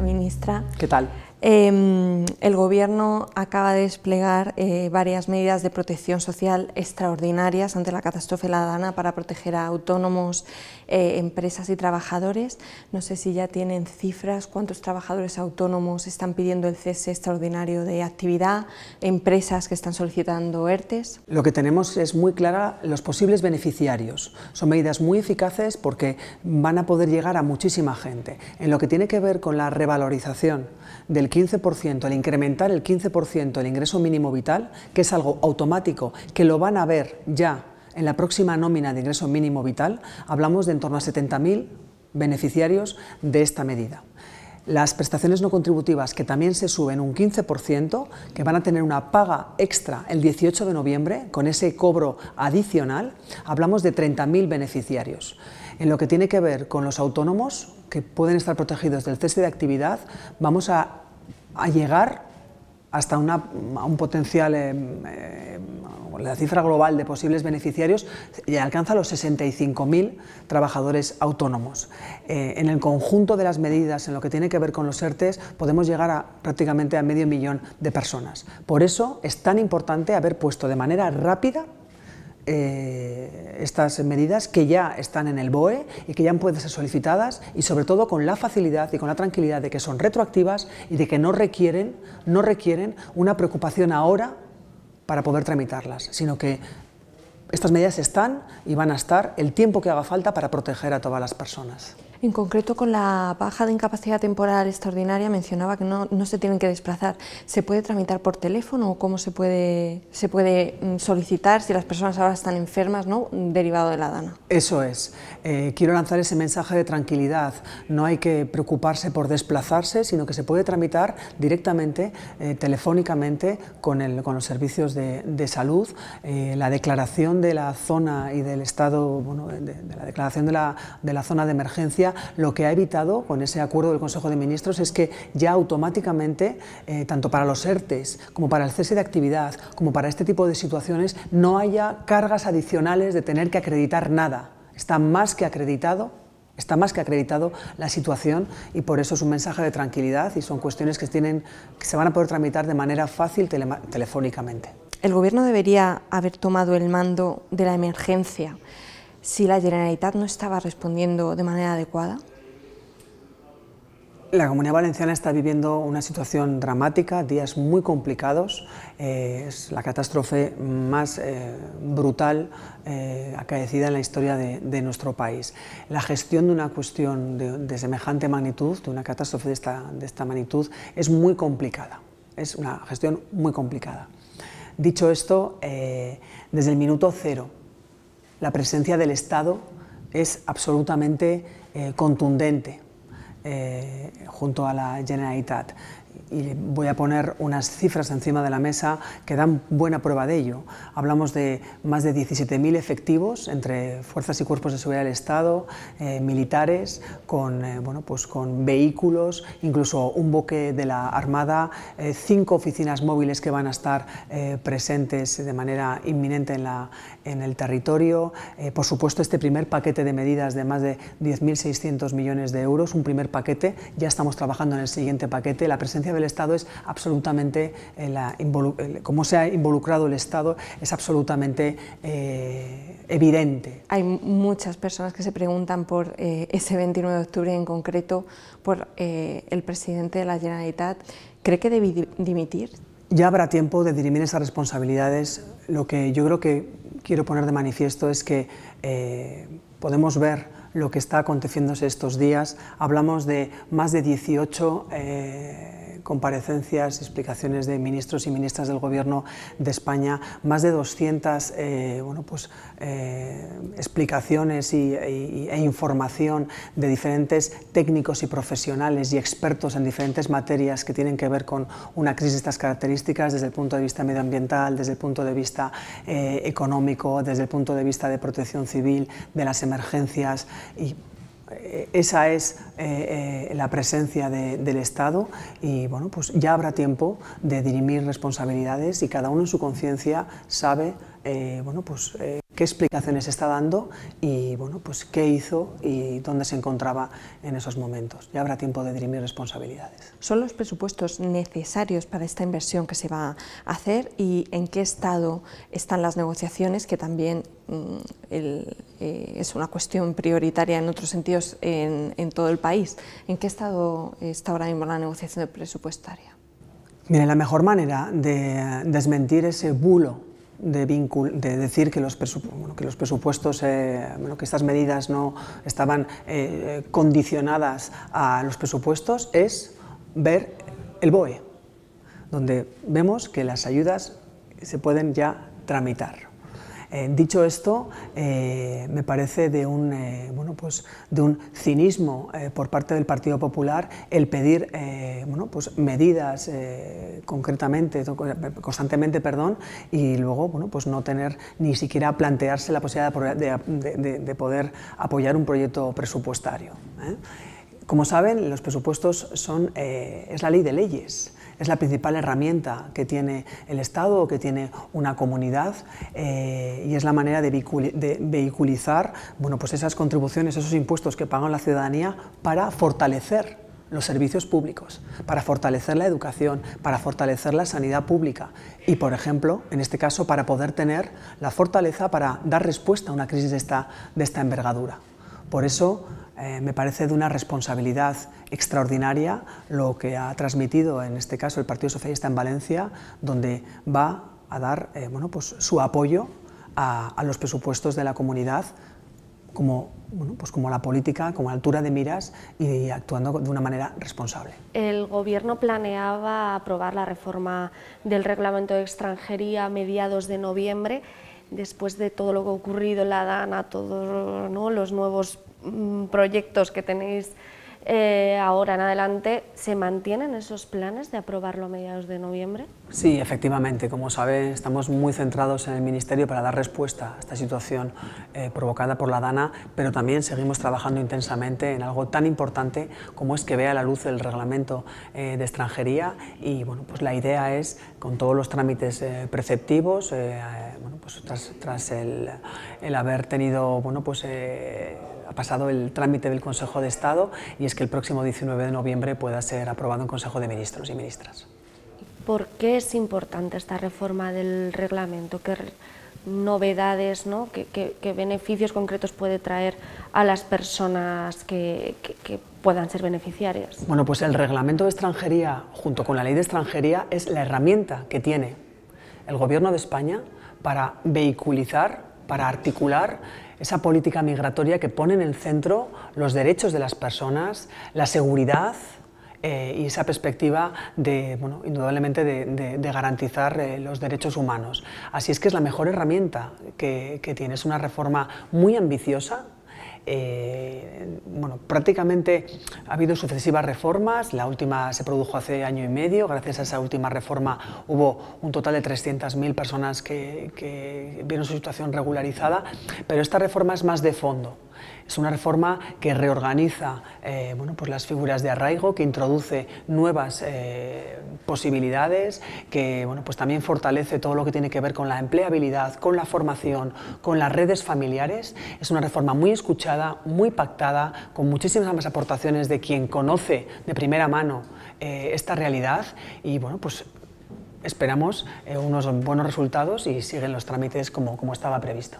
ministra. ¿Qué tal? Em, el Gobierno acaba de desplegar eh, varias medidas de protección social extraordinarias ante la catástrofe de la Dana para proteger a autónomos, eh, empresas y trabajadores. No sé si ya tienen cifras, cuántos trabajadores autónomos están pidiendo el cese extraordinario de actividad, empresas que están solicitando ERTES. Lo que tenemos es muy clara los posibles beneficiarios. Son medidas muy eficaces porque van a poder llegar a muchísima gente. En lo que tiene que ver con la revalorización del 15%, al incrementar el 15% el ingreso mínimo vital, que es algo automático, que lo van a ver ya en la próxima nómina de ingreso mínimo vital, hablamos de en torno a 70.000 beneficiarios de esta medida. Las prestaciones no contributivas, que también se suben un 15%, que van a tener una paga extra el 18 de noviembre, con ese cobro adicional, hablamos de 30.000 beneficiarios. En lo que tiene que ver con los autónomos, que pueden estar protegidos del cese de actividad, vamos a a llegar hasta una, un potencial, em, em, la cifra global de posibles beneficiarios ya alcanza los 65.000 trabajadores autónomos. Eh, en el conjunto de las medidas, en lo que tiene que ver con los ERTES, podemos llegar a prácticamente a medio millón de personas. Por eso es tan importante haber puesto de manera rápida eh, estas medidas que ya están en el BOE y que ya pueden ser solicitadas y sobre todo con la facilidad y con la tranquilidad de que son retroactivas y de que no requieren, no requieren una preocupación ahora para poder tramitarlas, sino que estas medidas están y van a estar el tiempo que haga falta para proteger a todas las personas. En concreto, con la baja de incapacidad temporal extraordinaria mencionaba que no, se tienen que desplazar. ¿Se puede tramitar por teléfono o cómo se puede, se puede mm, solicitar si las personas ahora están enfermas, ¿no? derivado de la DANA? Eso es. Eh, quiero lanzar ese mensaje de tranquilidad. No hay que preocuparse por desplazarse, sino que se puede tramitar directamente, eh, telefónicamente, con, con los servicios de, salud. Eh, la declaración de la zona y del estado, bueno, de, de la declaración de la, de la zona de emergencia lo que ha evitado con ese acuerdo del Consejo de Ministros es que ya automáticamente, eh, tanto para los ERTES como para el cese de actividad, como para este tipo de situaciones, no haya cargas adicionales de tener que acreditar nada. Está más que acreditado Está más que acreditado la situación y por eso es un mensaje de tranquilidad y son cuestiones que, que se van a poder tramitar de manera fácil telefónicamente. El Gobierno debería haber tomado el mando de la emergencia si la Generalitat no estaba respondiendo de manera adecuada? La Comunidad Valenciana está viviendo una situación dramática, días muy complicados. Eh, es la catástrofe más eh, brutal eh, acaecida en la historia de, nuestro país. La gestión de una cuestión de, semejante magnitud, de una catástrofe de esta magnitud, es muy complicada. Es una gestión muy complicada. Dicho esto, desde el minuto cero la presencia del Estado es absolutamente eh, contundente eh, junto a la Generalitat y voy a poner unas cifras encima de la mesa que dan buena prueba de ello. Hablamos de más de 17.000 efectivos entre fuerzas y cuerpos de seguridad del Estado, eh, militares, con, eh, bueno, pues con vehículos, incluso un buque de la Armada, eh, cinco oficinas móviles que van a estar presentes de manera inminente en, la, en el territorio. por supuesto, este primer paquete de medidas de más de 10.600 millones de euros, un primer paquete, ya estamos trabajando en el siguiente paquete, la del Estado es absolutamente, eh, la, cómo se ha involucrado el Estado es absolutamente eh, evidente. Hay muchas personas que se preguntan por eh, ese 29 de octubre en concreto, por el presidente de la Generalitat. ¿Cree que debe dimitir? Ya habrá tiempo de dirimir esas responsabilidades. Lo que yo creo que quiero poner de manifiesto es que podemos ver lo que está aconteciéndose estos días. Hablamos de más de 18 comparecencias explicaciones de ministros y ministras del Gobierno de España, más de 200 eh, bueno, pues, eh, explicaciones e información de diferentes técnicos y profesionales y expertos en diferentes materias que tienen que ver con una crisis de estas características desde el punto de vista medioambiental, desde el punto de vista eh, económico, desde el punto de vista de protección civil, de las emergencias y eh, esa es eh, eh, la presencia del Estado y bueno, pues ya habrá tiempo de dirimir responsabilidades y cada uno en su conciencia sabe bueno, pues, qué explicaciones está dando y bueno, pues qué hizo y dónde se encontraba en esos momentos. Ya habrá tiempo de dirimir responsabilidades. ¿Son los presupuestos necesarios para esta inversión que se va a hacer y en qué estado están las negociaciones que también mm, eh, es una cuestión prioritaria en otros sentidos en, en todo el país? ¿En qué estado está ahora mismo la negociación presupuestaria? Mire, la mejor manera de desmentir ese bulo de, de decir que los, que los presupuestos, eh, que estas medidas no estaban eh, condicionadas a los presupuestos es ver el BOE, donde vemos que las ayudas se pueden ya tramitar. Eh, dicho esto, eh, me parece de un, eh, pues, cinismo por parte del Partido Popular el pedir pues, medidas concretamente, constantemente, perdón, y luego pues, no tener ni siquiera plantearse la posibilidad de, de poder apoyar un proyecto presupuestario. Como saben, los presupuestos son, es la ley de leyes es la principal herramienta que tiene el Estado o que tiene una comunidad eh, y es la manera de, vehiculizar bueno, pues esas contribuciones, esos impuestos que pagan la ciudadanía para fortalecer los servicios públicos, para fortalecer la educación, para fortalecer la sanidad pública y, por ejemplo, en este caso, para poder tener la fortaleza para dar respuesta a una crisis de esta, de esta envergadura. Por eso, eh, me parece de una responsabilidad extraordinaria lo que ha transmitido en este caso el Partido Socialista en Valencia, donde va a dar eh, bueno, pues, su apoyo a, los presupuestos de la comunidad como, bueno, pues como la política, como altura de miras y actuando de una manera responsable. El Gobierno planeaba aprobar la reforma del reglamento de extranjería a mediados de noviembre después de todo lo que ha ocurrido en la DANA, todos los nuevos Mm, proyectos que tenéis eh, ahora en adelante, ¿se mantienen esos planes de aprobarlo a mediados de noviembre? Sí, efectivamente. Como sabe, estamos muy centrados en el Ministerio para dar respuesta a esta situación eh, provocada por la DANA, pero también seguimos trabajando intensamente en algo tan importante como es que vea la luz el reglamento eh, de extranjería y bueno, pues la idea es, con todos los trámites preceptivos, pues tras, el, el, haber tenido bueno, pues, pasado el trámite del Consejo de Estado y es que el próximo 19 de noviembre pueda ser aprobado en Consejo de Ministros y Ministras. ¿Por qué es importante esta reforma del reglamento? ¿Qué novedades, ¿no? ¿Qué, qué, novedades no qué beneficios concretos puede traer a las personas que, que puedan ser beneficiarias? Bueno, pues el reglamento de extranjería, junto con la ley de extranjería, es la herramienta que tiene el Gobierno de España para vehiculizar, para articular esa política migratoria que pone en el centro los derechos de las personas, la seguridad eh, y esa perspectiva de, bueno, indudablemente de, garantizar eh, los derechos humanos. Así es que es la mejor herramienta que, tiene, una reforma muy ambiciosa, eh, prácticamente ha habido sucesivas reformas, la última se produjo hace año y medio, gracias a esa última reforma hubo un total de 300.000 personas que, vieron su situación regularizada, pero esta reforma es más de fondo. Es una reforma que reorganiza eh, pues las figuras de arraigo, que introduce nuevas eh, posibilidades, que pues también fortalece todo lo que tiene que ver con la empleabilidad, con la formación, con las redes familiares. Es una reforma muy escuchada, muy pactada, con muchísimas más aportaciones de quien conoce de primera mano eh, esta realidad y bueno, pues esperamos unos buenos resultados y siguen los trámites como estaba previsto.